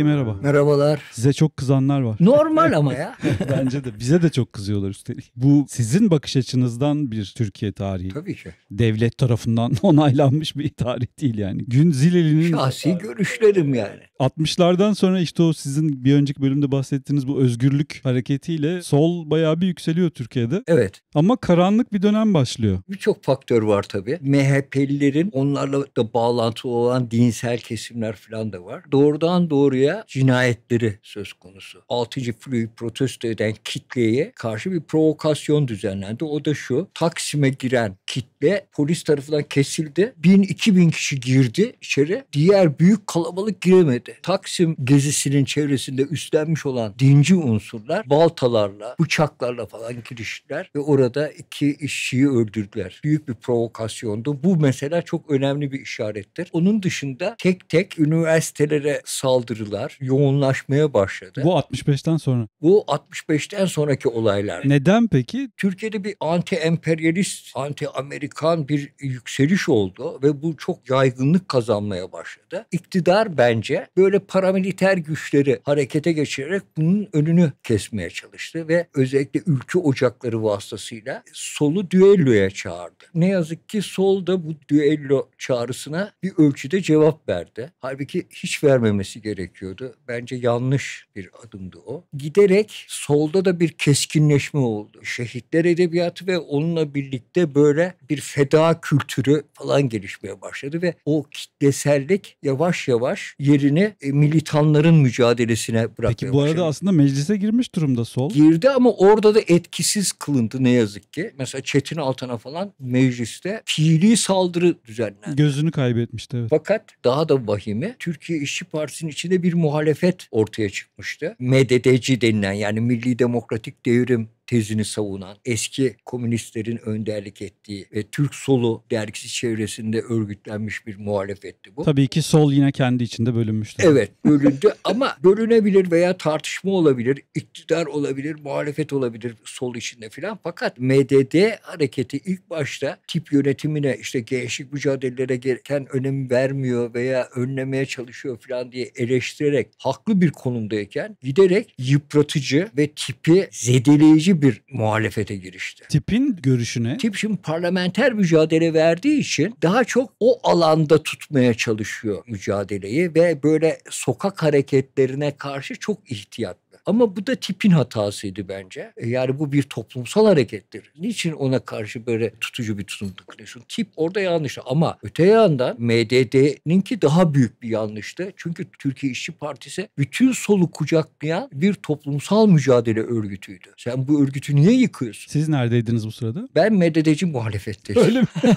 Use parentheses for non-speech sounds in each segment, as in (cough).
Bey merhaba. Merhabalar. Size çok kızanlar var. Normal (laughs) ama ya. (laughs) Bence de. Bize de çok kızıyorlar üstelik. Bu sizin bakış açınızdan bir Türkiye tarihi. Tabii ki. Devlet tarafından (laughs) onaylanmış bir tarih değil yani. Gün zilinin. Şahsi görüşlerim yani. 60'lardan sonra işte o sizin bir önceki bölümde bahsettiğiniz bu özgürlük hareketiyle sol bayağı bir yükseliyor Türkiye'de. Evet. Ama karanlık bir dönem başlıyor. Birçok faktör var tabii. MHP'lilerin onlarla da bağlantılı olan dinsel kesimler falan da var. Doğrudan doğruya cinayetleri söz konusu. Altıcı Floyd protesto eden kitleye karşı bir provokasyon düzenlendi. O da şu. Taksim'e giren kitle polis tarafından kesildi. 1000-2000 kişi girdi içeri. Diğer büyük kalabalık giremedi dönemde Taksim gezisinin çevresinde üstlenmiş olan dinci unsurlar baltalarla, bıçaklarla falan giriştiler ve orada iki işçiyi öldürdüler. Büyük bir provokasyondu. Bu mesela çok önemli bir işarettir. Onun dışında tek tek üniversitelere saldırılar yoğunlaşmaya başladı. Bu 65'ten sonra. Bu 65'ten sonraki olaylar. Neden peki? Türkiye'de bir anti-emperyalist, anti-Amerikan bir yükseliş oldu ve bu çok yaygınlık kazanmaya başladı. İktidar bence böyle paramiliter güçleri harekete geçirerek bunun önünü kesmeye çalıştı ve özellikle ülke ocakları vasıtasıyla solu düelloya çağırdı. Ne yazık ki sol da bu düello çağrısına bir ölçüde cevap verdi. Halbuki hiç vermemesi gerekiyordu. Bence yanlış bir adımdı o. Giderek solda da bir keskinleşme oldu. Şehitler edebiyatı ve onunla birlikte böyle bir feda kültürü falan gelişmeye başladı ve o kitlesellik yavaş yavaş yerini e, militanların mücadelesine bırakıyor. Peki bu arada şey. aslında meclise girmiş durumda sol. Girdi ama orada da etkisiz kılındı ne yazık ki. Mesela Çetin Altan'a falan mecliste fiili saldırı düzenlendi. Gözünü kaybetmişti evet. Fakat daha da vahimi Türkiye İşçi Partisi'nin içinde bir muhalefet ortaya çıkmıştı. MDD'ci denilen yani Milli Demokratik Devrim tezini savunan, eski komünistlerin önderlik ettiği ve Türk Solu dergisi çevresinde örgütlenmiş bir muhalefetti bu. Tabii ki sol yine kendi içinde bölünmüştü. Evet (laughs) bölündü ama bölünebilir veya tartışma olabilir, iktidar olabilir, muhalefet olabilir sol içinde filan. Fakat MDD hareketi ilk başta tip yönetimine işte gençlik mücadelelere gereken önem vermiyor veya önlemeye çalışıyor filan diye eleştirerek haklı bir konumdayken giderek yıpratıcı ve tipi zedeleyici bir muhalefete girişti. Tipin görüşüne? Tip şimdi parlamenter mücadele verdiği için daha çok o alanda tutmaya çalışıyor mücadeleyi ve böyle sokak hareketlerine karşı çok ihtiyat ama bu da tipin hatasıydı bence. E, yani bu bir toplumsal harekettir. Niçin ona karşı böyle tutucu bir tutum takılıyorsun? Tip orada yanlış. Ama öte yandan MDD'ninki daha büyük bir yanlıştı. Çünkü Türkiye İşçi Partisi bütün solu kucaklayan bir toplumsal mücadele örgütüydü. Sen bu örgütü niye yıkıyorsun? Siz neredeydiniz bu sırada? Ben MDD'ci muhalefetteydim. Öyle mi? (laughs)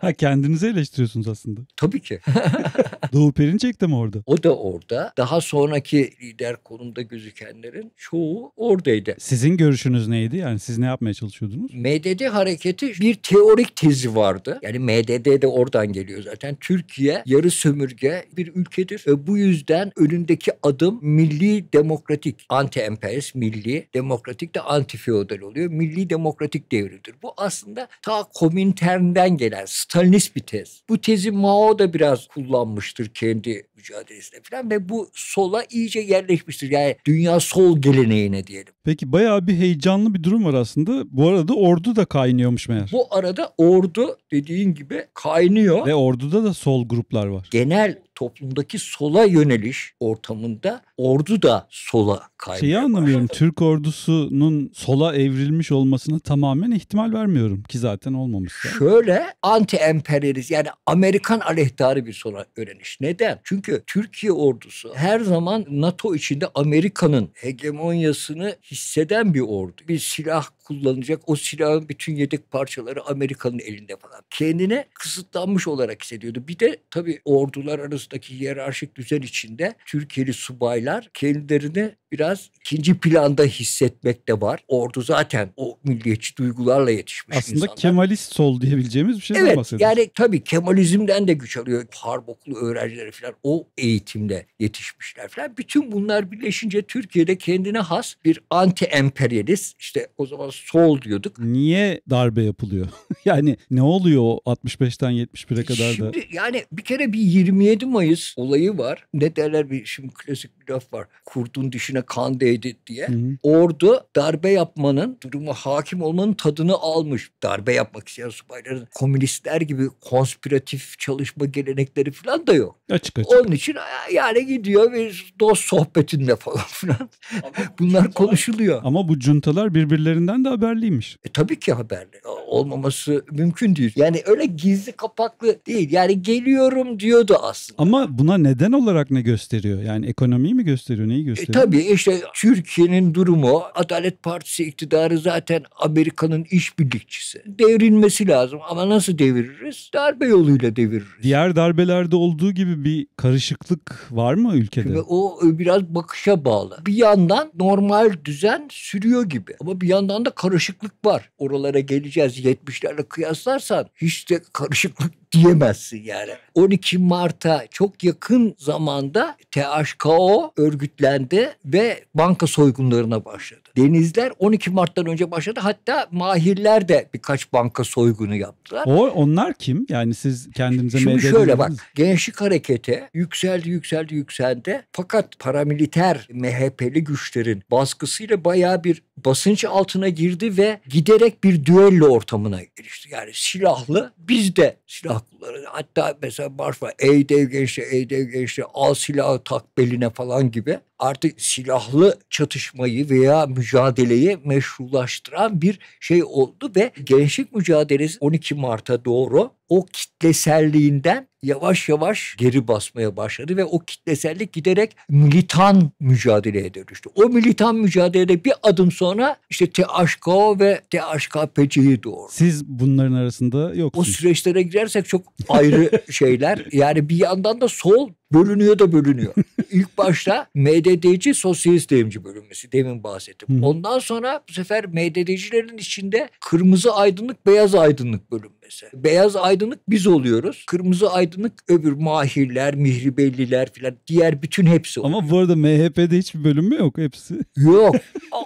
ha, kendinizi eleştiriyorsunuz aslında. Tabii ki. Doğu Perinçek de mi orada? O da orada. Daha sonraki lider konumda gözüken edenlerin çoğu oradaydı. Sizin görüşünüz neydi? Yani siz ne yapmaya çalışıyordunuz? MDD hareketi bir teorik tezi vardı. Yani MDD de oradan geliyor zaten. Türkiye yarı sömürge bir ülkedir. Ve bu yüzden önündeki adım milli demokratik, anti-emperyalist, milli demokratik de anti-feodal oluyor. Milli demokratik devridir. Bu aslında ta Komintern'den gelen Stalinist bir tez. Bu tezi Mao da biraz kullanmıştır kendi mücadelesinde falan ve bu sola iyice yerleşmiştir. Yani dünya sol geleneğine diyelim. Peki bayağı bir heyecanlı bir durum var aslında. Bu arada ordu da kaynıyormuş meğer. Bu arada ordu dediğin gibi kaynıyor. Ve orduda da sol gruplar var. Genel toplumdaki sola yöneliş ortamında ordu da sola kaymaya Şeyi anlamıyorum. Başladı. Türk ordusunun sola evrilmiş olmasına tamamen ihtimal vermiyorum ki zaten olmamış. Şöyle anti emperyalist yani Amerikan aleyhtarı bir sola yöneliş. Neden? Çünkü Türkiye ordusu her zaman NATO içinde Amerika'nın hegemonyasını hisseden bir ordu. Bir silah Kullanacak o silahın bütün yedek parçaları Amerika'nın elinde falan. Kendine kısıtlanmış olarak hissediyordu. Bir de tabii ordular arasındaki hiyerarşik düzen içinde Türkiye'li subaylar kendilerini biraz ikinci planda hissetmek de var. Ordu zaten o milliyetçi duygularla yetişmiş Aslında insanlar. Kemalist sol diyebileceğimiz bir şey evet, bahsediyoruz. Yani tabii Kemalizmden de güç alıyor. Harp okulu öğrencileri falan o eğitimle yetişmişler falan. Bütün bunlar birleşince Türkiye'de kendine has bir anti emperyalist işte o zaman sol diyorduk. Niye darbe yapılıyor? (laughs) yani ne oluyor 65'ten 71'e kadar da? Şimdi yani bir kere bir 27 Mayıs olayı var. Ne derler bir şimdi klasik bir laf var. Kurdun dişine birbirine kan değdi diye. Hı hı. Ordu darbe yapmanın, durumu hakim olmanın tadını almış. Darbe yapmak isteyen subayların komünistler gibi konspiratif çalışma gelenekleri falan da yok. Açık açık. Onun için yani gidiyor bir dost sohbetinde falan (laughs) filan. Bunlar cuntalar, konuşuluyor. Ama bu cuntalar birbirlerinden de haberliymiş. E, tabii ki haberli. Olmaması mümkün değil. Yani öyle gizli kapaklı değil. Yani geliyorum diyordu aslında. Ama buna neden olarak ne gösteriyor? Yani ekonomiyi mi gösteriyor? Neyi e, gösteriyor? E, tabii işte Türkiye'nin durumu, Adalet Partisi iktidarı zaten Amerika'nın işbirlikçisi. Devrilmesi lazım ama nasıl deviririz? Darbe yoluyla deviririz. Diğer darbelerde olduğu gibi bir karışıklık var mı ülkede? Şimdi o e, biraz bakışa bağlı. Bir yandan normal düzen sürüyor gibi ama bir yandan da karışıklık var. Oralara geleceğiz 70'lerle kıyaslarsan hiç de karışıklık diyemezsin yani. 12 Mart'a çok yakın zamanda THKO örgütlendi ve banka soygunlarına başladı denizler 12 Mart'tan önce başladı. Hatta mahirler de birkaç banka soygunu yaptılar. O onlar kim? Yani siz kendinize Şimdi medya şöyle bak. Gençlik harekete yükseldi yükseldi yükseldi. Fakat paramiliter MHP'li güçlerin baskısıyla bayağı bir basınç altına girdi ve giderek bir düello ortamına girişti. Yani silahlı biz de silahlıları hatta mesela marş var ey dev gençler ey dev gençler al silahı tak beline falan gibi artık silahlı çatışmayı veya mücadeleyi meşrulaştıran bir şey oldu ve gençlik mücadelesi 12 Mart'a doğru o kitleselliğinden yavaş yavaş geri basmaya başladı ve o kitlesellik giderek militan mücadeleye dönüştü. O militan mücadelede bir adım sonra işte THKO ve THKPC'yi doğurdu. Siz bunların arasında yoksunuz. O süreçlere girersek çok ayrı (laughs) şeyler. Yani bir yandan da sol bölünüyor da bölünüyor. İlk başta MDD'ci sosyalist devrimci bölünmesi demin bahsettim. Hı. Ondan sonra bu sefer MDD'cilerin içinde kırmızı aydınlık beyaz aydınlık bölünmesi maalesef. Beyaz aydınlık biz oluyoruz. Kırmızı aydınlık öbür mahirler, mihribelliler filan diğer bütün hepsi oluyor. Ama bu arada MHP'de hiçbir bölüm mü yok hepsi? (laughs) Yok.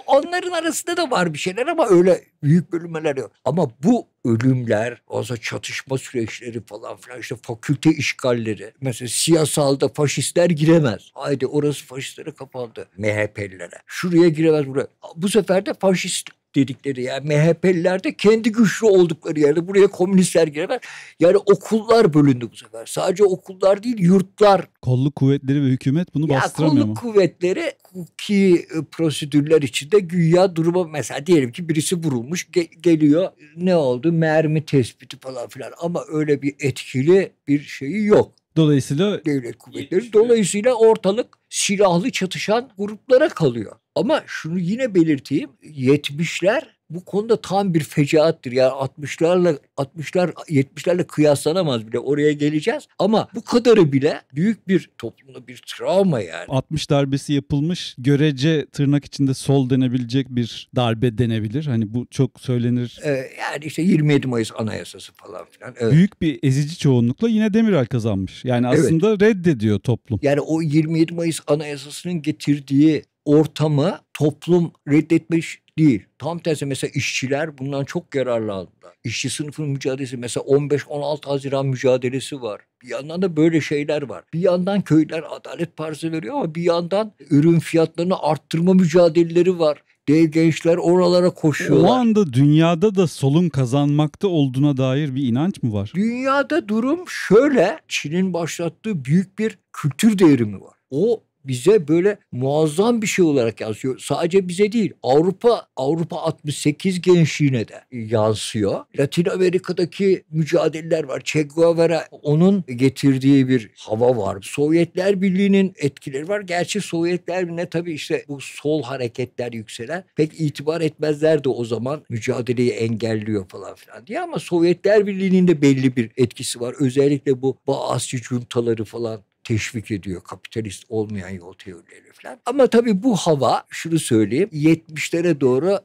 Onların arasında da var bir şeyler ama öyle büyük bölümler yok. Ama bu ölümler, azı çatışma süreçleri falan filan işte fakülte işgalleri. Mesela siyasalda faşistler giremez. Haydi orası faşistlere kapandı. MHP'lilere. Şuraya giremez buraya. Bu sefer de faşist dedikleri yani MHP'liler de kendi güçlü oldukları yerde buraya komünistler giremez. Yani okullar bölündü bu sefer. Sadece okullar değil yurtlar. Kolluk kuvvetleri ve hükümet bunu ya bastıramıyor kolluk mu? Kolluk kuvvetleri hukuki e, prosedürler içinde güya duruma mesela diyelim ki birisi vurulmuş ge- geliyor ne oldu mermi tespiti falan filan ama öyle bir etkili bir şeyi yok. Dolayısıyla devlet kuvvetleri. Dolayısıyla ortalık silahlı çatışan gruplara kalıyor. Ama şunu yine belirteyim. 70'ler bu konuda tam bir fecaattir. Yani 60'larla 60'lar 70'lerle kıyaslanamaz bile. Oraya geleceğiz. Ama bu kadarı bile büyük bir toplumda bir travma yani. 60 darbesi yapılmış. Görece tırnak içinde sol denebilecek bir darbe denebilir. Hani bu çok söylenir. Ee, yani işte 27 Mayıs Anayasası falan filan. Evet. Büyük bir ezici çoğunlukla yine Demirel kazanmış. Yani aslında evet. reddediyor toplum. Yani o 27 Mayıs Anayasası'nın getirdiği ortamı toplum reddetmiş değil. Tam tersi mesela işçiler bundan çok yararlandı. İşçi sınıfının mücadelesi mesela 15-16 Haziran mücadelesi var. Bir yandan da böyle şeyler var. Bir yandan köyler Adalet Partisi veriyor ama bir yandan ürün fiyatlarını arttırma mücadeleleri var değil gençler oralara koşuyorlar. O anda dünyada da solun kazanmakta olduğuna dair bir inanç mı var? Dünyada durum şöyle. Çin'in başlattığı büyük bir kültür devrimi var. O bize böyle muazzam bir şey olarak yansıyor. Sadece bize değil Avrupa Avrupa 68 gençliğine de yansıyor. Latin Amerika'daki mücadeleler var. Che Guevara onun getirdiği bir hava var. Sovyetler Birliği'nin etkileri var. Gerçi Sovyetler Birliği'ne tabii işte bu sol hareketler yükselen pek itibar etmezler de o zaman mücadeleyi engelliyor falan filan diye ama Sovyetler Birliği'nin de belli bir etkisi var. Özellikle bu Baasçı cuntaları falan teşvik ediyor kapitalist olmayan yol teorileri falan. Ama tabii bu hava şunu söyleyeyim 70'lere doğru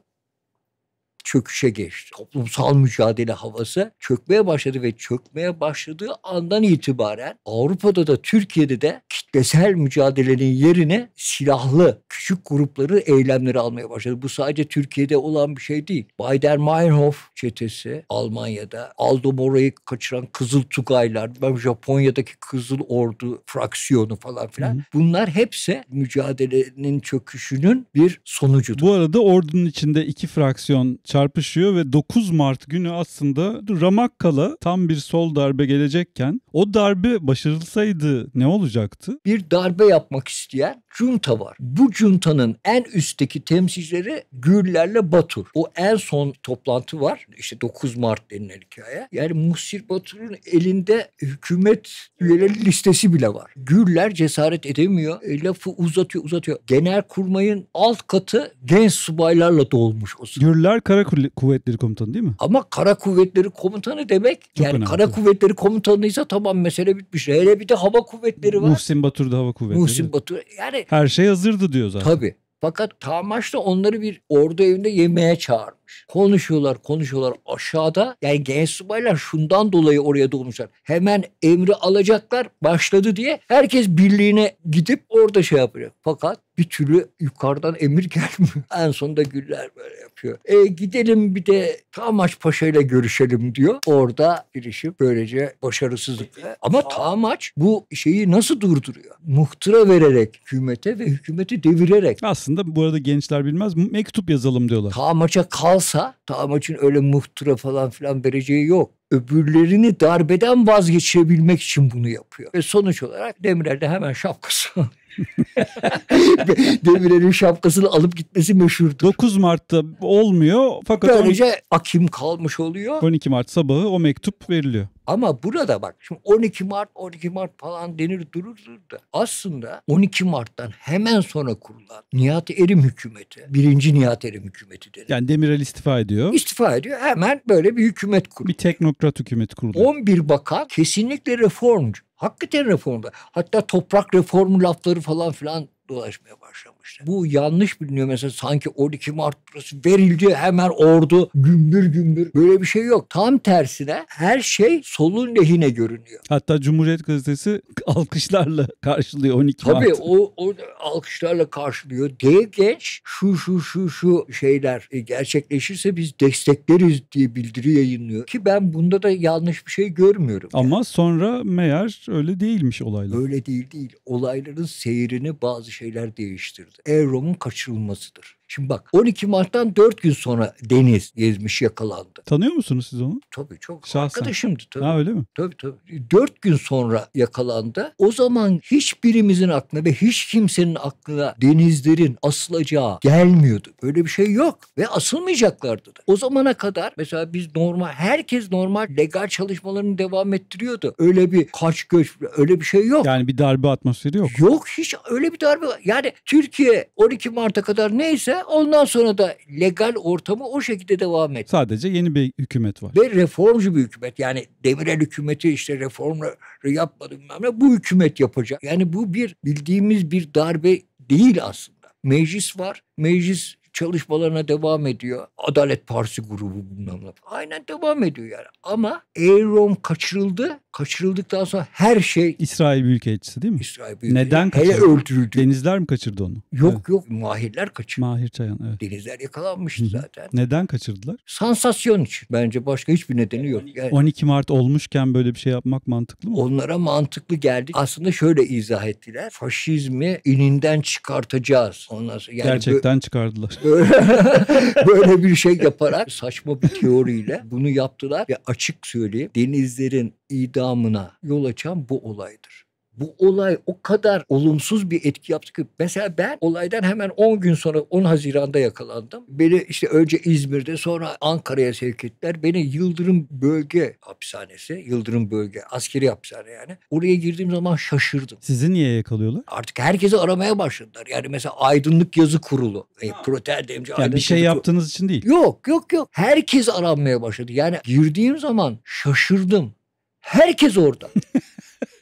çöküşe geçti. Toplumsal mücadele havası çökmeye başladı ve çökmeye başladığı andan itibaren Avrupa'da da Türkiye'de de kitlesel mücadelenin yerine silahlı küçük grupları eylemleri almaya başladı. Bu sadece Türkiye'de olan bir şey değil. Bayder Meinhof çetesi Almanya'da, Aldo Mora'yı kaçıran Kızıl Tugaylar, Japonya'daki Kızıl Ordu fraksiyonu falan filan. Hı. Bunlar hepsi mücadelenin çöküşünün bir sonucudur. Bu arada ordunun içinde iki fraksiyon çarpışıyor ve 9 Mart günü aslında Ramakkala tam bir sol darbe gelecekken o darbe başarılsaydı ne olacaktı? Bir darbe yapmak isteyen junta var. Bu juntanın en üstteki temsilcileri Gürlerle Batur. O en son toplantı var. İşte 9 Mart denilen hikaye. Yani Musir Batur'un elinde hükümet üyeleri listesi bile var. Gürler cesaret edemiyor. E, lafı uzatıyor uzatıyor. Genel kurmayın alt katı genç subaylarla dolmuş. O Gürler Kara Kara Kuvvetleri Komutanı değil mi? Ama Kara Kuvvetleri Komutanı demek Çok yani önemli. Kara Kuvvetleri Komutanıysa tamam mesele bitmiş. Hele bir de hava kuvvetleri var. Muhsin Batur'da hava kuvvetleri. Muhsin Batur yani. Her şey hazırdı diyor zaten. Tabii. Fakat Tamaş da onları bir ordu evinde yemeğe çağırmış. Konuşuyorlar konuşuyorlar aşağıda. Yani genç subaylar şundan dolayı oraya dolmuşlar. Hemen emri alacaklar başladı diye herkes birliğine gidip orada şey yapıyor. Fakat bir türlü yukarıdan emir (laughs) gelmiyor. En sonunda Güller böyle yapıyor. E, gidelim bir de Tamaç Paşa ile görüşelim diyor. Orada girişi böylece başarısızlıkla. Ama Tamaç bu şeyi nasıl durduruyor? Muhtıra vererek hükümete ve hükümeti devirerek. Aslında bu arada gençler bilmez mektup yazalım diyorlar. Tamaç'a kal yasa amacın öyle muhtıra falan filan vereceği yok öbürlerini darbeden vazgeçebilmek için bunu yapıyor. Ve sonuç olarak Demirel de hemen şapkasını (laughs) Demirel'in şapkasını alıp gitmesi meşhurdur. 9 Mart'ta olmuyor fakat... Böylece 12... akim kalmış oluyor. 12 Mart sabahı o mektup veriliyor. Ama burada bak şimdi 12 Mart 12 Mart falan denir durur da aslında 12 Mart'tan hemen sonra kurulan Nihat Erim hükümeti birinci Nihat Erim hükümeti denir. Yani Demirel istifa ediyor. İstifa ediyor hemen böyle bir hükümet kuruyor. Bir teknok teknokrat hükümet kuruldu. 11 bakan kesinlikle reformcu. Hakikaten reformda. Hatta toprak reformu lafları falan filan dolaşmaya başladı yapmıştı. Bu yanlış biliniyor mesela sanki 12 Mart burası verildi hemen ordu gümbür gümbür böyle bir şey yok. Tam tersine her şey solun lehine görünüyor. Hatta Cumhuriyet Gazetesi alkışlarla karşılıyor 12 Mart. Tabii o, o alkışlarla karşılıyor. D genç şu şu şu şu şeyler e, gerçekleşirse biz destekleriz diye bildiri yayınlıyor. Ki ben bunda da yanlış bir şey görmüyorum. Ama yani. sonra meğer öyle değilmiş olaylar. Öyle değil değil. Olayların seyrini bazı şeyler değiştirdi kaçırılmasıdır. kaçırılmasıdır. Şimdi bak 12 Mart'tan 4 gün sonra Deniz gezmiş yakalandı. Tanıyor musunuz siz onu? Tabii çok. Şahsen. Arkadaşımdı tabii. Ha öyle mi? Tabii tabii. 4 gün sonra yakalandı. O zaman hiçbirimizin aklına ve hiç kimsenin aklına denizlerin asılacağı gelmiyordu. Böyle bir şey yok ve asılmayacaklardı da. O zamana kadar mesela biz normal herkes normal legal çalışmalarını devam ettiriyordu. Öyle bir kaç göç öyle bir şey yok. Yani bir darbe atmosferi yok. Yok hiç öyle bir darbe. Yani Türkiye 12 Mart'a kadar neyse ondan sonra da legal ortamı o şekilde devam etti. Sadece yeni bir hükümet var. Ve reformcu bir hükümet. Yani Demirel hükümeti işte reformları yapmadı bilmem ne. Bu hükümet yapacak. Yani bu bir bildiğimiz bir darbe değil aslında. Meclis var. Meclis çalışmalarına devam ediyor. Adalet Partisi grubu bunlarla. Aynen devam ediyor yani. Ama Aaron kaçırıldı. Kaçırıldıktan sonra her şey... İsrail Büyükelçisi değil mi? İsrail Büyükelçisi. Neden kaçırdı? Hele öldürüldü. Denizler mi kaçırdı onu? Yok evet. yok. Mahirler kaçırdı. Mahir Çayan evet. Denizler yakalanmıştı zaten. Neden kaçırdılar? Sansasyon için. Bence başka hiçbir nedeni yok. Yani, 12 Mart olmuşken böyle bir şey yapmak mantıklı mı? Onlara mantıklı geldi. Aslında şöyle izah ettiler. Faşizmi ininden çıkartacağız. Ondan sonra yani Gerçekten böyle... çıkardılar. Böyle, (laughs) böyle bir şey yaparak saçma bir teoriyle bunu yaptılar ve açık söyleyeyim denizlerin idamına yol açan bu olaydır bu olay o kadar olumsuz bir etki yaptı ki mesela ben olaydan hemen 10 gün sonra 10 Haziran'da yakalandım. Beni işte önce İzmir'de sonra Ankara'ya sevk ettiler. Beni Yıldırım Bölge Hapishanesi, Yıldırım Bölge askeri hapishane yani. Oraya girdiğim zaman şaşırdım. Sizi niye yakalıyorlar? Artık herkesi aramaya başladılar. Yani mesela Aydınlık Yazı Kurulu. E, Proter demci yani bir şey Yazı yaptığınız için değil. Yok yok yok. Herkes aranmaya başladı. Yani girdiğim zaman şaşırdım. Herkes orada. (laughs)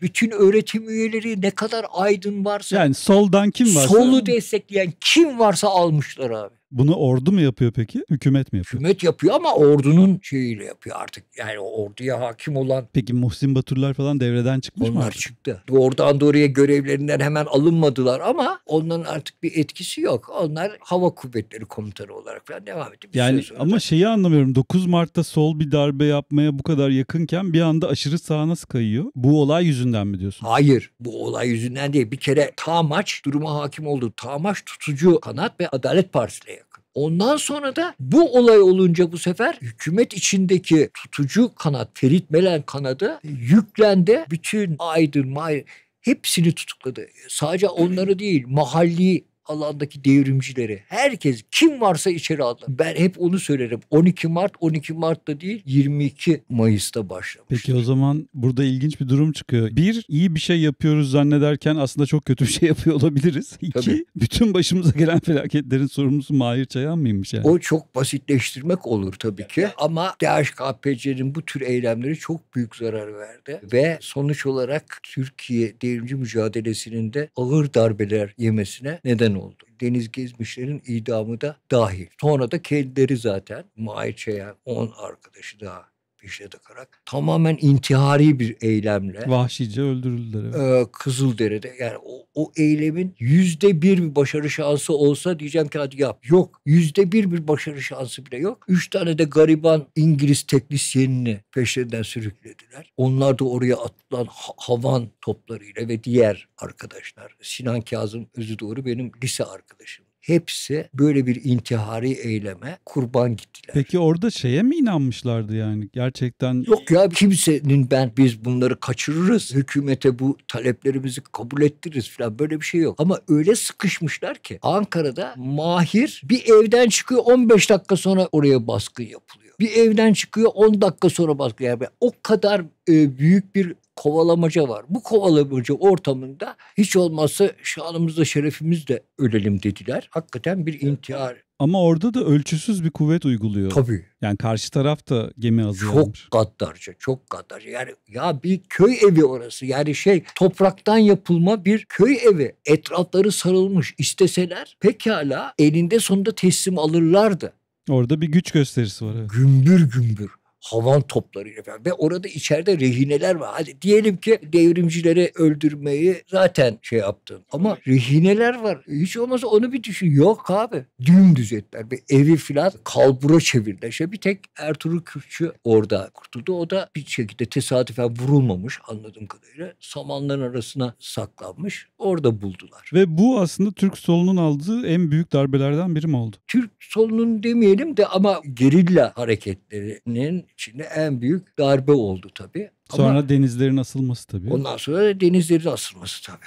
bütün öğretim üyeleri ne kadar aydın varsa. Yani soldan kim varsa. Solu destekleyen kim varsa almışlar abi. Bunu ordu mu yapıyor peki? Hükümet mi yapıyor? Hükümet yapıyor ama ordunun şeyiyle yapıyor artık. Yani orduya hakim olan. Peki Muhsin Baturlar falan devreden çıkmış Onlar mı? Onlar çıktı. Doğrudan doğruya görevlerinden hemen alınmadılar ama onların artık bir etkisi yok. Onlar hava kuvvetleri komutanı olarak falan devam etti. yani ama şeyi anlamıyorum. 9 Mart'ta sol bir darbe yapmaya bu kadar yakınken bir anda aşırı sağa nasıl kayıyor? Bu olay yüzünden mi diyorsun? Hayır. Bu olay yüzünden değil. Bir kere Tamaç duruma hakim oldu. Tamaç tutucu kanat ve Adalet Partisi'yle Ondan sonra da bu olay olunca bu sefer hükümet içindeki tutucu kanat, Ferit Melen kanadı yüklendi. Bütün Aydın, Mahir hepsini tutukladı. Sadece onları değil mahalli alandaki devrimcileri, herkes kim varsa içeri aldı. Ben hep onu söylerim. 12 Mart 12 Mart'ta değil 22 Mayıs'ta başlamış. Peki o zaman burada ilginç bir durum çıkıyor. Bir, iyi bir şey yapıyoruz zannederken aslında çok kötü bir şey (laughs) yapıyor olabiliriz. İki, Tabii. bütün başımıza gelen felaketlerin sorumlusu Mahir Çayan mıymış yani? O çok basitleştirmek olur tabii ki ama DHKPC'nin bu tür eylemleri çok büyük zarar verdi ve sonuç olarak Türkiye devrimci mücadelesinin de ağır darbeler yemesine neden oldu oldu. Deniz Gezmişler'in idamı da dahil. Sonra da kendileri zaten Mahir Çeyen, on arkadaşı daha peşine takarak tamamen intihari bir eylemle. Vahşice öldürüldüler. Evet. E, Kızıldere'de yani o, o eylemin yüzde bir bir başarı şansı olsa diyeceğim ki hadi yap. Yok yüzde bir bir başarı şansı bile yok. Üç tane de gariban İngiliz teknisyenini peşlerinden sürüklediler. Onlar da oraya atılan havan toplarıyla ve diğer arkadaşlar. Sinan Kazım Özü doğru benim lise arkadaşım hepsi böyle bir intihari eyleme kurban gittiler. Peki orada şeye mi inanmışlardı yani gerçekten? Yok ya kimsenin ben biz bunları kaçırırız, hükümete bu taleplerimizi kabul ettiririz falan böyle bir şey yok. Ama öyle sıkışmışlar ki Ankara'da Mahir bir evden çıkıyor 15 dakika sonra oraya baskın yapılıyor. Bir evden çıkıyor 10 dakika sonra başka Yani o kadar e, büyük bir kovalamaca var. Bu kovalamaca ortamında hiç olmazsa şanımızla şerefimizle ölelim dediler. Hakikaten bir intihar. Ama orada da ölçüsüz bir kuvvet uyguluyor. Tabii. Yani karşı taraf da gemi hazırlamış. Çok gaddarca, çok gaddarca. Yani ya bir köy evi orası. Yani şey topraktan yapılma bir köy evi. Etrafları sarılmış. İsteseler pekala elinde sonunda teslim alırlardı. Orada bir güç gösterisi var. Evet. Gümbür gümbür havan topları, falan ve orada içeride rehineler var. Hadi diyelim ki devrimcileri öldürmeyi zaten şey yaptın ama rehineler var. Hiç olmazsa onu bir düşün. Yok abi. Dümdüz ettiler. Bir evi filan kalbura çevirdiler. İşte bir tek Ertuğrul Kürtçü orada kurtuldu. O da bir şekilde tesadüfen vurulmamış anladığım kadarıyla. Samanların arasına saklanmış. Orada buldular. Ve bu aslında Türk solunun aldığı en büyük darbelerden biri mi oldu? Türk solunun demeyelim de ama gerilla hareketlerinin Çin'e en büyük darbe oldu tabii. Sonra Ama denizlerin asılması tabii. Ondan sonra da denizlerin asılması tabii.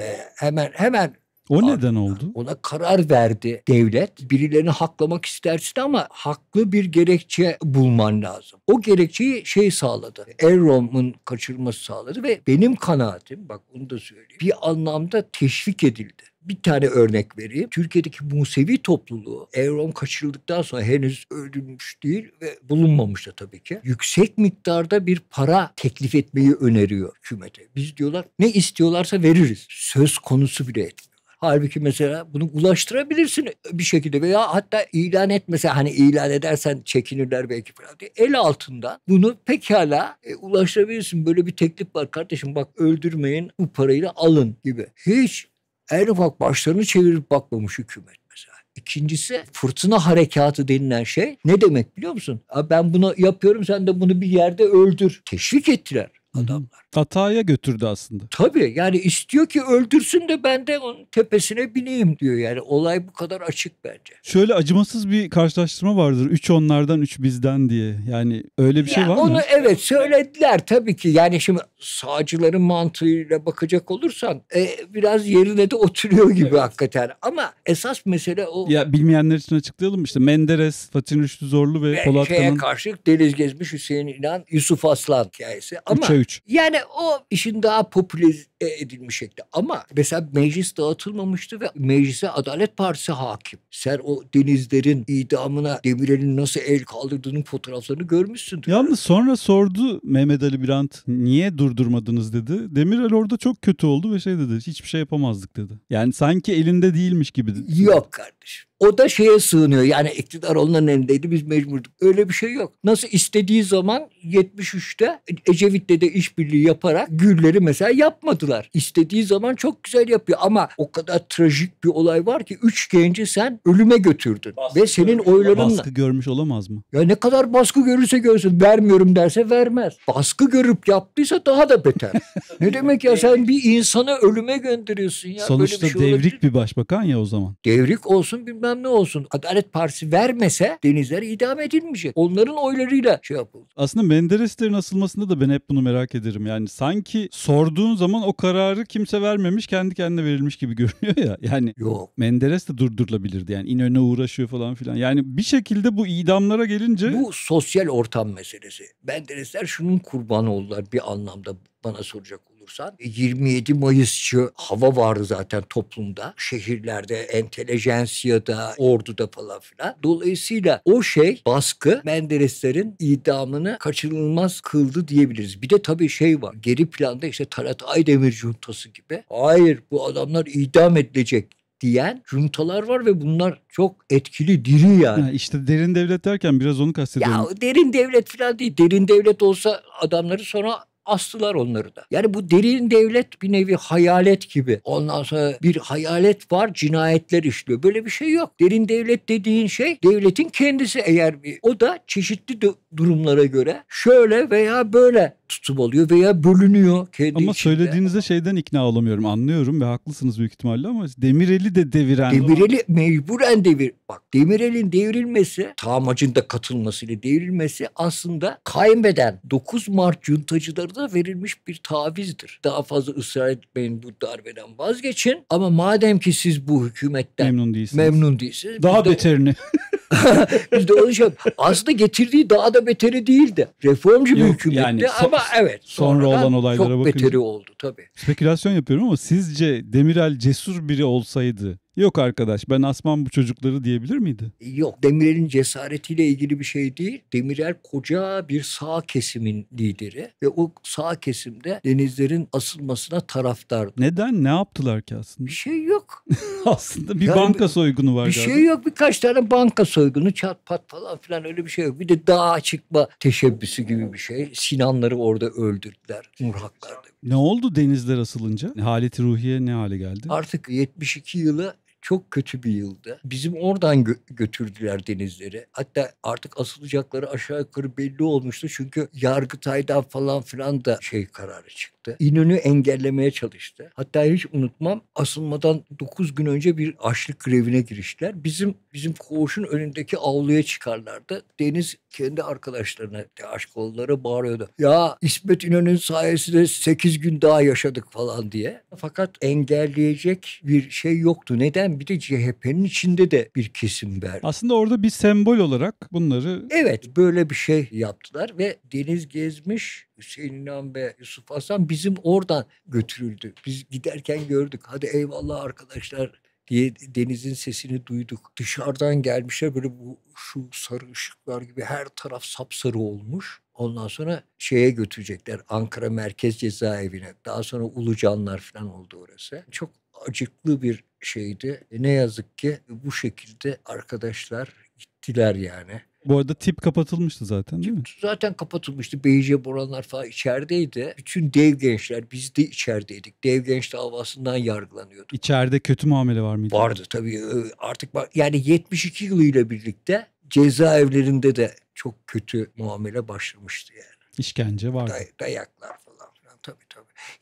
Ee, hemen hemen o neden oldu? Ona karar verdi devlet. Birilerini haklamak istersin ama haklı bir gerekçe bulman lazım. O gerekçeyi şey sağladı. Errom'un kaçırması sağladı ve benim kanaatim bak onu da söyleyeyim. Bir anlamda teşvik edildi. Bir tane örnek vereyim. Türkiye'deki Musevi topluluğu Evron kaçırıldıktan sonra henüz öldürülmüş değil ve bulunmamış da tabii ki. Yüksek miktarda bir para teklif etmeyi öneriyor hükümete. Biz diyorlar ne istiyorlarsa veririz. Söz konusu bile etmiyor. Halbuki mesela bunu ulaştırabilirsin bir şekilde veya hatta ilan etmese hani ilan edersen çekinirler belki falan diye. El altında bunu pekala e, ulaştırabilirsin. Böyle bir teklif var kardeşim bak öldürmeyin bu parayla alın gibi. Hiç en ufak başlarını çevirip bakmamış hükümet. mesela. İkincisi fırtına harekatı denilen şey ne demek biliyor musun? Ben bunu yapıyorum sen de bunu bir yerde öldür. Teşvik ettiler adamlar. Hataya götürdü aslında. Tabii yani istiyor ki öldürsün de ben de onun tepesine bineyim diyor. Yani olay bu kadar açık bence. Şöyle acımasız bir karşılaştırma vardır. Üç onlardan üç bizden diye. Yani öyle bir şey var onu, mı? Onu evet söylediler tabii ki. Yani şimdi sağcıların mantığıyla bakacak olursan e, biraz yerine de oturuyor gibi evet. hakikaten. Ama esas mesele o. Ya bilmeyenler için açıklayalım işte Menderes, Fatih Rüştü Zorlu ve, ve Polat Kan'ın. karşı Deniz Gezmiş, Hüseyin İnan, Yusuf Aslan hikayesi. Ama 3'e 3. Yani o işin daha popüler e, edilmiş şekli. Ama mesela meclis dağıtılmamıştı ve meclise Adalet Partisi hakim. Sen o denizlerin idamına Demirel'in nasıl el kaldırdığının fotoğraflarını görmüşsündür. Yalnız sonra sordu Mehmet Ali Birant niye durdurmadınız dedi. Demirel orada çok kötü oldu ve şey dedi hiçbir şey yapamazdık dedi. Yani sanki elinde değilmiş gibi. Yok kardeşim. O da şeye sığınıyor yani iktidar onların elindeydi biz mecburduk. Öyle bir şey yok. Nasıl istediği zaman 73'te Ecevit'le de işbirliği yaparak Gülleri mesela yapmadı yaptılar. İstediği zaman çok güzel yapıyor ama o kadar trajik bir olay var ki üç genci sen ölüme götürdün. Baskı Ve senin oylarınla. Baskı görmüş olamaz mı? Ya ne kadar baskı görürse görsün vermiyorum derse vermez. Baskı görüp yaptıysa daha da beter. (laughs) ne demek ya sen bir insanı ölüme gönderiyorsun ya. Sonuçta Böyle bir şey devrik olabilir. bir başbakan ya o zaman. Devrik olsun bilmem ne olsun. Adalet Partisi vermese denizler idam edilmeyecek. Onların oylarıyla şey yapıldı. Aslında Menderes'lerin asılmasında da ben hep bunu merak ederim. Yani sanki sorduğun zaman o kararı kimse vermemiş kendi kendine verilmiş gibi görünüyor ya. Yani Yok. Menderes de durdurulabilirdi yani İnönü uğraşıyor falan filan. Yani bir şekilde bu idamlara gelince... Bu sosyal ortam meselesi. Menderesler şunun kurbanı oldular bir anlamda bana soracak olur olursan 27 e, Mayısçı hava vardı zaten toplumda. Şehirlerde, entelejansiyada, orduda falan filan. Dolayısıyla o şey baskı Mendereslerin idamını kaçınılmaz kıldı diyebiliriz. Bir de tabii şey var. Geri planda işte Talat Aydemir Cuntası gibi. Hayır bu adamlar idam edilecek diyen juntalar var ve bunlar çok etkili, diri yani. Ha, işte derin devlet derken biraz onu kastediyorum. Ya derin devlet falan değil. Derin devlet olsa adamları sonra astılar onları da. Yani bu derin devlet bir nevi hayalet gibi. Ondan sonra bir hayalet var cinayetler işliyor. Böyle bir şey yok. Derin devlet dediğin şey devletin kendisi eğer bir. O da çeşitli durumlara göre şöyle veya böyle tutup alıyor veya bölünüyor kendi Ama içinde. söylediğinizde şeyden ikna olamıyorum. Anlıyorum ve haklısınız büyük ihtimalle ama Demirel'i de deviren. Demirel'i o... mecburen devir. Bak Demirel'in devrilmesi, Tamac'ın da katılmasıyla devrilmesi aslında kaybeden 9 Mart cuntacılarına verilmiş bir tavizdir. Daha fazla ısrar etmeyin bu darbeden vazgeçin ama madem ki siz bu hükümetten memnun değilsiniz. Memnun değilsiniz daha de... beterini. (laughs) Biz de onu şey Aslında getirdiği daha da beteri değildi. Reformcu bir hükümetti yani, ama ama evet. Sonra olan olaylara çok bakınca. beteri oldu tabii. Spekülasyon yapıyorum ama sizce Demirel cesur biri olsaydı Yok arkadaş ben asmam bu çocukları diyebilir miydi? Yok Demirel'in cesaretiyle ilgili bir şey değil. Demirel koca bir sağ kesimin lideri ve o sağ kesimde denizlerin asılmasına taraftardı. Neden? Ne yaptılar ki aslında? Bir şey yok. (laughs) aslında bir yani, banka soygunu var bir şey galiba. Bir şey yok birkaç tane banka soygunu çat pat falan filan öyle bir şey yok. Bir de dağa çıkma teşebbüsü gibi bir şey. Sinanları orada öldürdüler. Muraklar'da. Ne oldu denizler asılınca? Haleti ruhiye ne hale geldi? Artık 72 yılı çok kötü bir yıldı. Bizim oradan gö- götürdüler denizleri. Hatta artık asılacakları aşağı yukarı belli olmuştu. Çünkü Yargıtay'dan falan filan da şey kararı çıktı. İnönü engellemeye çalıştı. Hatta hiç unutmam asılmadan 9 gün önce bir açlık grevine giriştiler. Bizim bizim koğuşun önündeki avluya çıkarlardı. Deniz kendi arkadaşlarına, aşkoğulları bağırıyordu. Ya İsmet İnönü'nün sayesinde 8 gün daha yaşadık falan diye. Fakat engelleyecek bir şey yoktu. Neden bir de CHP'nin içinde de bir kesim verdi. Aslında orada bir sembol olarak bunları... Evet böyle bir şey yaptılar ve Deniz Gezmiş, Hüseyin İnan ve Yusuf Hasan bizim oradan götürüldü. Biz giderken gördük hadi eyvallah arkadaşlar diye denizin sesini duyduk. Dışarıdan gelmişler böyle bu şu sarı ışıklar gibi her taraf sapsarı olmuş. Ondan sonra şeye götürecekler Ankara Merkez Cezaevine. Daha sonra Ulucanlar falan oldu orası. Çok acıklı bir şeydi. E, ne yazık ki bu şekilde arkadaşlar gittiler yani. Bu arada tip kapatılmıştı zaten değil mi? Zaten kapatılmıştı. Beyce Boranlar falan içerideydi. Bütün dev gençler biz de içerideydik. Dev genç davasından yargılanıyordu. İçeride kötü muamele var mıydı? Vardı tabii. Artık var. Yani 72 yılıyla birlikte cezaevlerinde de çok kötü muamele başlamıştı yani. İşkence vardı. Day- dayaklar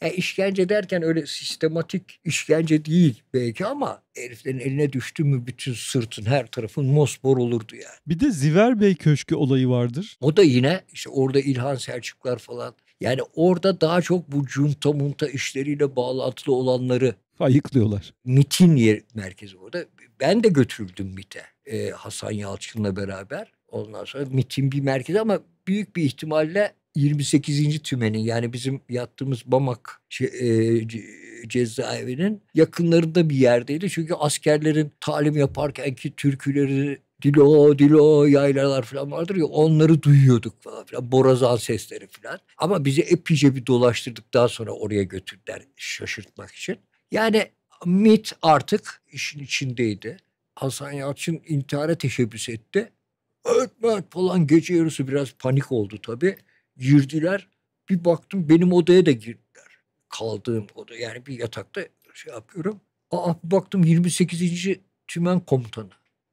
yani işkence derken öyle sistematik işkence değil belki ama heriflerin eline düştü mü bütün sırtın her tarafın mosbor olurdu yani. Bir de Ziver Bey Köşkü olayı vardır. O da yine işte orada İlhan Selçuklar falan. Yani orada daha çok bu cunta munta işleriyle bağlantılı olanları Ayıklıyorlar. MIT'in yer, merkezi orada. Ben de götürüldüm MIT'e e, Hasan Yalçın'la beraber. Ondan sonra MIT'in bir merkezi ama büyük bir ihtimalle 28. tümenin yani bizim yattığımız Bamak e, cezaevinin yakınlarında bir yerdeydi. Çünkü askerlerin talim yaparken ki türküleri dilo dilo yaylalar falan vardır ya onları duyuyorduk falan filan borazan sesleri falan. Ama bizi epeyce bir dolaştırdık daha sonra oraya götürdüler şaşırtmak için. Yani MIT artık işin içindeydi. Hasan Yalçın intihara teşebbüs etti. Ötme falan gece yarısı biraz panik oldu tabii Girdiler. Bir baktım benim odaya da girdiler. Kaldığım oda yani bir yatakta şey yapıyorum. Aa baktım 28. tümen komutanı.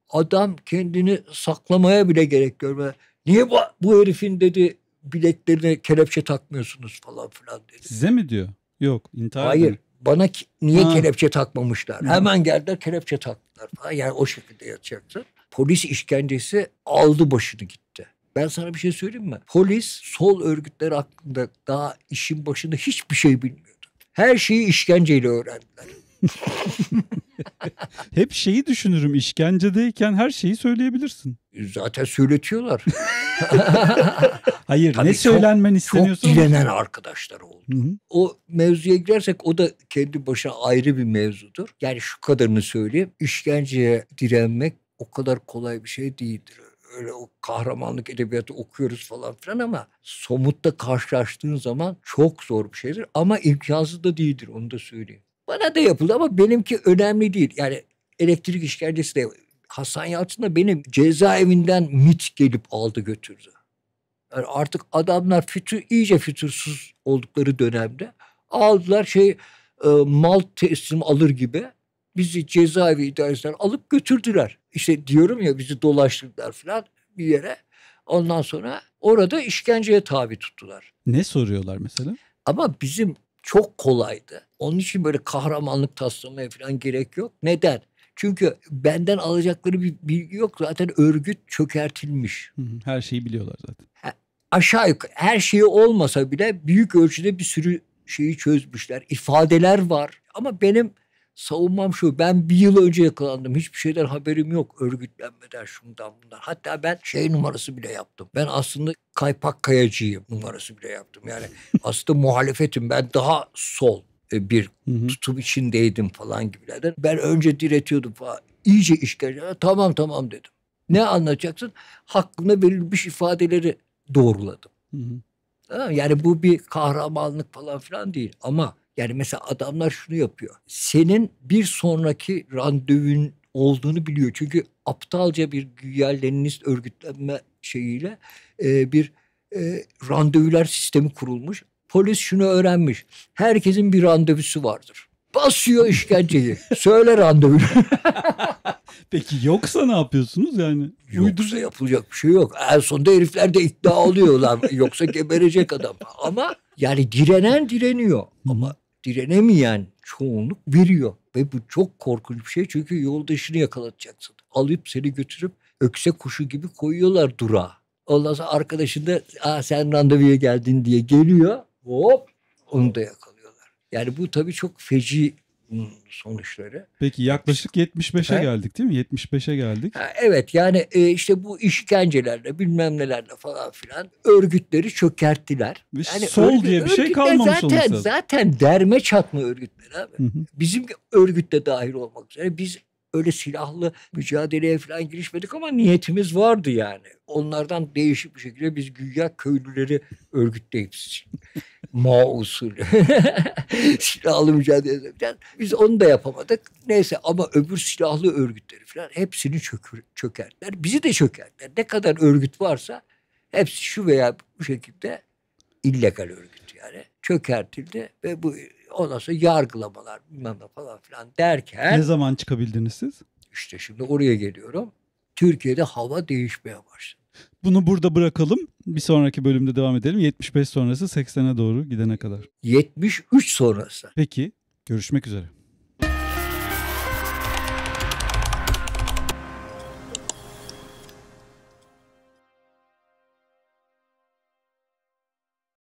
Adam kendini saklamaya bile gerek görmedi. Niye bu, bu herifin dedi bileklerine kelepçe takmıyorsunuz falan filan dedi. Size mi diyor? Yok intihar Hayır. Edin. Bana niye ha. kelepçe takmamışlar? Hı. Hemen geldiler kelepçe taktılar falan. Yani o şekilde yatacaktı. Polis işkencesi aldı başını gitti. Ben sana bir şey söyleyeyim mi? Polis sol örgütler hakkında daha işin başında hiçbir şey bilmiyordu. Her şeyi işkenceyle öğrendiler. (laughs) Hep şeyi düşünürüm işkencedeyken her şeyi söyleyebilirsin. Zaten söyletiyorlar. (laughs) Hayır Tabii ne söylenmen isteniyorsa. Çok dilenen arkadaşlar oldu. Hı-hı. O mevzuya girersek o da kendi başına ayrı bir mevzudur. Yani şu kadarını söyleyeyim. İşkenceye direnmek o kadar kolay bir şey değildir öyle o kahramanlık edebiyatı okuyoruz falan filan ama somutta karşılaştığın zaman çok zor bir şeydir ama imkansız da değildir onu da söyleyeyim. Bana da yapıldı ama benimki önemli değil. Yani elektrik işkencesi de Hasan Yalçın da benim cezaevinden mit gelip aldı götürdü. Yani artık adamlar fütür, iyice fütursuz oldukları dönemde aldılar şey e, mal teslim alır gibi bizi cezaevi idaresinden alıp götürdüler. İşte diyorum ya bizi dolaştırdılar falan bir yere. Ondan sonra orada işkenceye tabi tuttular. Ne soruyorlar mesela? Ama bizim çok kolaydı. Onun için böyle kahramanlık taslamaya falan gerek yok. Neden? Çünkü benden alacakları bir bilgi yok. Zaten örgüt çökertilmiş. Her şeyi biliyorlar zaten. Ha, aşağı yukarı her şeyi olmasa bile büyük ölçüde bir sürü şeyi çözmüşler. İfadeler var. Ama benim savunmam şu ben bir yıl önce yakalandım hiçbir şeyden haberim yok örgütlenmeden şundan bundan. Hatta ben şey numarası bile yaptım. Ben aslında kaypak kayacıyım numarası bile yaptım. Yani (laughs) aslında muhalefetim ben daha sol e, bir tutum içindeydim falan gibilerden. Ben önce diretiyordum falan. İyice işkence. Tamam tamam dedim. Ne anlatacaksın? Hakkında verilmiş ifadeleri doğruladım. Hı hı. Yani bu bir kahramanlık falan filan değil ama yani mesela adamlar şunu yapıyor. Senin bir sonraki randevun olduğunu biliyor. Çünkü aptalca bir güya Leninist örgütlenme şeyiyle e, bir e, randevular sistemi kurulmuş. Polis şunu öğrenmiş. Herkesin bir randevusu vardır basıyor işkenceyi. Söyle randevu. (laughs) Peki yoksa ne yapıyorsunuz yani? Yoksa yapılacak bir şey yok. En sonunda herifler de ikna oluyorlar. yoksa geberecek adam. Ama yani direnen direniyor. Ama direnemeyen çoğunluk veriyor. Ve bu çok korkunç bir şey çünkü yoldaşını yakalatacaksın. Alıp seni götürüp ökse kuşu gibi koyuyorlar durağa. Ondan sonra arkadaşın da sen randevuya geldin diye geliyor. Hop onu da yakala. Yani bu tabii çok feci hmm, sonuçları. Peki yaklaşık 75'e geldik değil mi? 75'e geldik. Ha, evet yani e, işte bu işkencelerle bilmem nelerle falan filan örgütleri çökerttiler. Ve yani sol örgüt, diye bir şey kalmamış zaten, olursa. Zaten derme çatma örgütleri abi. Hı hı. Bizim örgütte dahil olmak üzere biz öyle silahlı mücadeleye falan girişmedik ama niyetimiz vardı yani. Onlardan değişik bir şekilde biz güya köylüleri örgütleyip ma usulü. (laughs) silahlı mücadele falan. Biz onu da yapamadık. Neyse ama öbür silahlı örgütleri falan hepsini çökür, çökerler. Bizi de çökerler. Ne kadar örgüt varsa hepsi şu veya bu şekilde illegal örgüt yani. Çökertildi ve bu ondan sonra yargılamalar bilmem ne falan filan derken. Ne zaman çıkabildiniz siz? İşte şimdi oraya geliyorum. Türkiye'de hava değişmeye başladı. Bunu burada bırakalım. Bir sonraki bölümde devam edelim. 75 sonrası 80'e doğru gidene kadar. 73 sonrası. Peki görüşmek üzere.